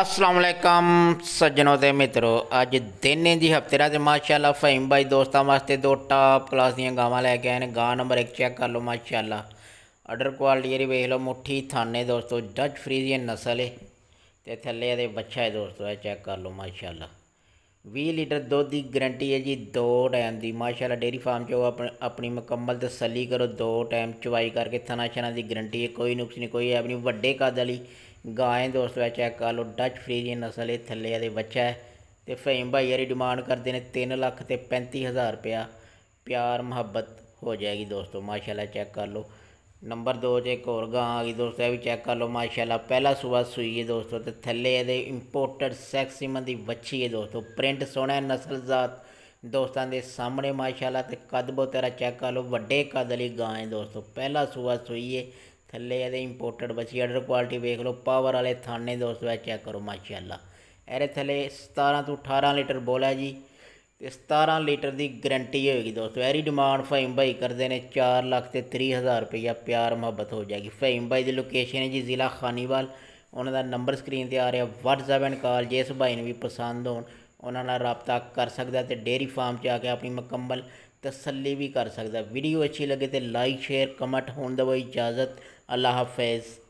ਅਸਲਾਮ ਅਲੈਕਮ ਸੱਜਣੋ ਤੇ ਮਿੱਤਰੋ ਅੱਜ ਦਿਨੇ ਦੀ ਹਫਤੇ ਰਾਤ ਮਾਸ਼ਾਅੱਲਾ ਫਹੀਮ ਭਾਈ ਦੋਸਤਾਂ ਵਾਸਤੇ ਦੋ ਟਾਪ ਕਲਾਸ ਦੀਆਂ ਗਾਵਾਂ ਲੈ ਕੇ ਆਏ ਨੇ ਗਾ ਨੰਬਰ 1 ਚੈੱਕ ਕਰ ਲਓ ਮਾਸ਼ਾਅੱਲਾ ਆਰਡਰ ਕੁਆਲਿਟੀ ਜਿਹੜੀ ਵੇਖ ਲਓ ਮੁੱਠੀ ਥਾਨੇ ਦੋਸਤੋ ਡੱਚ ਫਰੀਜ਼ੀਅਨ ਨਸਲ ਹੈ ਤੇ ਥੱਲੇ ਇਹਦੇ ਬੱਚਾ ਹੈ ਦੋਸਤੋ ਇਹ ਚੈੱਕ ਕਰ ਲਓ ਮਾਸ਼ਾਅੱਲਾ 20 ਲੀਟਰ ਦੁੱਧ ਦੀ ਗਾਰੰਟੀ ਹੈ ਜੀ ਦੋ ਟਾਈਮ ਦੀ ਮਾਸ਼ਾਅੱਲਾ ਡੇਰੀ ਫਾਰਮ 'ਚੋਂ ਆਪਣੀ ਆਪਣੀ ਮੁਕੰਮਲ ਤਸੱਲੀ ਕਰੋ ਦੋ ਟਾਈਮ ਚਵਾਈ ਕਰਕੇ ਥਣਾ ਛਣਾ ਦੀ ਗਾਰੰਟੀ ਹੈ ਕੋਈ ਨੁਕਸ ਨਹੀਂ ਕੋਈ ਐਬ ਵੱਡੇ ਕੱਦ ਵਾਲੀ ਗਾਂ ਦੋਸਤ ਦੋਸਤੋ ਇਹ ਚੈੱਕ ਕਰ ਲਓ ਡੱਚ ਫਰੀਜੀਅਨ ਨਸਲ ਇਹ ਥੱਲੇ ਇਹਦੇ ਬੱਚਾ ਹੈ ਤੇ ਫਹੀਮ ਭਾਈ ਯਾਰੀ ਡਿਮਾਂਡ ਕਰਦੇ ਨੇ 3 ਲੱਖ ਤੇ 35000 ਰੁਪਿਆ ਪਿਆਰ ਮੁਹੱਬਤ ਹੋ ਜਾਏਗੀ ਦੋਸਤੋ ਮਾਸ਼ਾਅੱਲਾ ਚੈੱਕ ਕਰ ਲਓ ਨੰਬਰ 2 'ਚ ਇੱਕ ਹੋਰ ਗਾਂ ਆ ਗਈ ਦੋਸਤੋ ਇਹ ਵੀ ਚੈੱਕ ਕਰ ਲਓ ਮਾਸ਼ਾਅੱਲਾ ਪਹਿਲਾ ਸੂਆ ਸੂਈ ਹੈ ਦੋਸਤੋ ਤੇ ਥੱਲੇ ਇਹਦੇ ਇੰਪੋਰਟਡ ਸੈਕਸੀਮਨ ਦੀ ਵੱਛੀ ਹੈ ਦੋਸਤੋ ਪ੍ਰਿੰਟ ਸੋਹਣਾ ਨਸਲ ਜ਼ਾਤ ਦੋਸਤਾਂ ਦੇ ਸਾਹਮਣੇ ਮਾਸ਼ਾਅੱਲਾ ਤੇ ਕਦ ਬੋ ਤੇਰਾ ਚੈੱਕ ਕਰ ਲਓ ਵੱਡੇ ਕਦ ਵਾਲੀ ਗਾਂ ਹੈ ਦੋਸਤੋ ਪਹਿਲਾ ਸੂਆ ਸੂਈ ਹੈ ਥੱਲੇ ਇਹਦੇ ਇੰਪੋਰਟਡ ਬੱਚੀ ਆਰਡਰ ਕੁਆਲਿਟੀ ਵੇਖ ਲਓ ਪਾਵਰ ਵਾਲੇ ਥਾਣੇ ਦੋਸਤੋ ਇਹ ਚੈੱਕ ਕਰੋ ਮਾਸ਼ਾਅੱਲਾ ਇਹਦੇ ਥੱਲੇ 17 ਤੋਂ 18 ਲੀਟਰ ਬੋਲ ਹੈ ਜੀ ਤੇ 17 ਲੀਟਰ ਦੀ ਗਾਰੰਟੀ ਹੋਏਗੀ ਦੋਸਤੋ ਐਰੀ ਡਿਮਾਂਡ ਫਹੀਮ ਭਾਈ ਕਰਦੇ ਨੇ 4 ਲੱਖ ਤੇ 30000 ਰੁਪਇਆ ਪਿਆਰ ਮੁਹੱਬਤ ਹੋ ਜਾਏਗੀ ਫਹੀਮ ਭਾਈ ਦੀ ਲੋਕੇਸ਼ਨ ਹੈ ਜੀ ਜ਼ਿਲ੍ਹਾ ਖਾਨੀਵਾਲ ਉਹਨਾਂ ਦਾ ਨੰਬਰ ਸਕਰੀਨ ਤੇ ਆ ਰਿਹਾ WhatsApp ਐਂਡ ਕਾਲ ਜੇ ਇਸ ਭਾਈ ਨੂੰ ਵੀ ਪਸੰਦ ਹੋਣ ਉਹਨਾਂ ਨਾਲ رابطہ ਕਰ ਸਕਦਾ ਤੇ ਡੇਰੀ ਫਾਰਮ 'ਚ ਆ ਕੇ ਆਪਣੀ ਮੁਕੰਮਲ ਤਸੱਲੀ ਵੀ ਕਰ ਸਕਦਾ ਵੀਡੀਓ ਅੱਛੀ ਲੱਗੇ ਤੇ ਲਾਈਕ ਸ਼ੇਅਰ ਕਮੈਂਟ ਹੋਣ ਦਾ ਇਜਾਜ਼ਤ ਅੱਲਾਹ ਹਾਫਿਜ਼